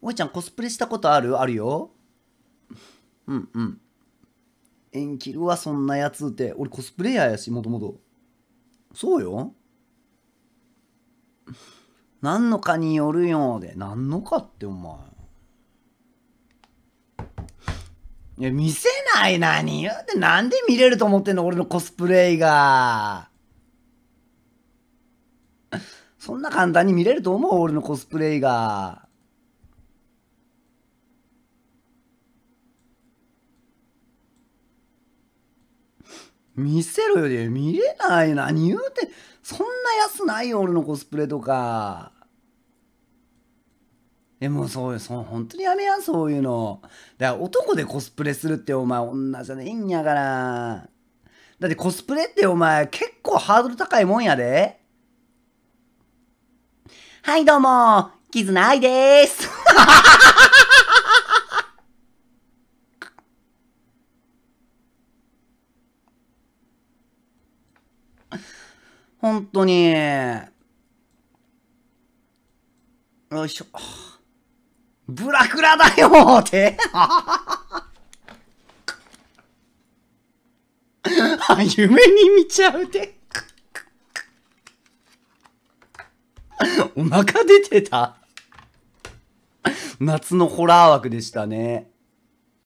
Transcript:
おいちゃんコスプレしたことあるあるよ。うんうん。縁切るわ、そんなやつって。俺コスプレイヤーやし、もともと。そうよ。何のかによるよで。何のかってお前。いや、見せない何言うて、なんで見れると思ってんの俺のコスプレイが。そんな簡単に見れると思う俺のコスプレイが。見せろよ。見れない何言うて。そんな安ないよ、俺のコスプレとか。でもそうよ、そ本当にやめや、そういうの。だから男でコスプレするってお前女じゃねえんやから。だってコスプレってお前結構ハードル高いもんやで。はい、どうも、キズナイでーす。本当に。よいしょ。ブラクラだよって 夢に見ちゃうて お腹出てた夏のホラー枠でしたね。